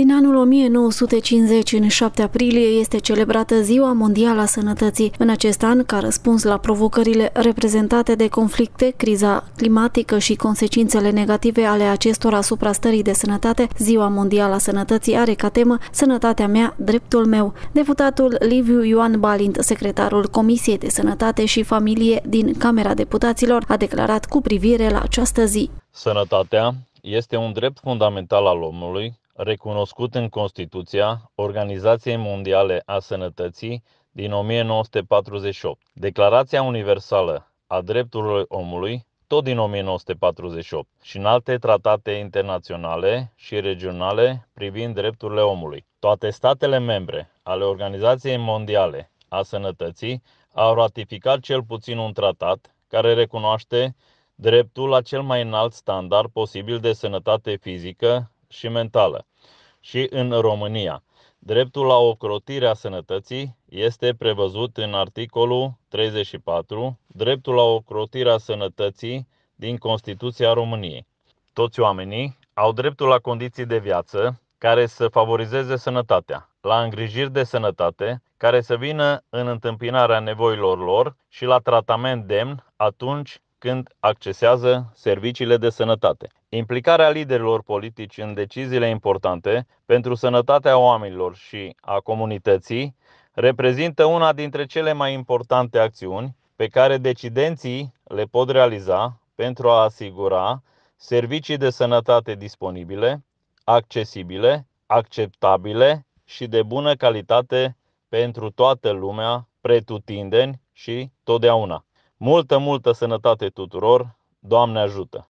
Din anul 1950, în 7 aprilie, este celebrată Ziua Mondială a Sănătății. În acest an, ca răspuns la provocările reprezentate de conflicte, criza climatică și consecințele negative ale acestora asupra stării de sănătate, Ziua Mondială a Sănătății are ca temă Sănătatea mea, dreptul meu. Deputatul Liviu Ioan Balint, secretarul Comisiei de Sănătate și Familie din Camera Deputaților, a declarat cu privire la această zi. Sănătatea este un drept fundamental al omului, recunoscut în Constituția Organizației Mondiale a Sănătății din 1948, Declarația Universală a Drepturilor Omului, tot din 1948, și în alte tratate internaționale și regionale privind drepturile omului. Toate statele membre ale Organizației Mondiale a Sănătății au ratificat cel puțin un tratat care recunoaște dreptul la cel mai înalt standard posibil de sănătate fizică și mentală. Și în România, dreptul la ocrotirea sănătății este prevăzut în articolul 34, dreptul la ocrotirea sănătății din Constituția României. Toți oamenii au dreptul la condiții de viață care să favorizeze sănătatea, la îngrijiri de sănătate care să vină în întâmpinarea nevoilor lor și la tratament demn atunci când accesează serviciile de sănătate. Implicarea liderilor politici în deciziile importante pentru sănătatea oamenilor și a comunității reprezintă una dintre cele mai importante acțiuni pe care decidenții le pot realiza pentru a asigura servicii de sănătate disponibile, accesibile, acceptabile și de bună calitate pentru toată lumea, pretutindeni și totdeauna. Multă, multă sănătate tuturor! Doamne ajută!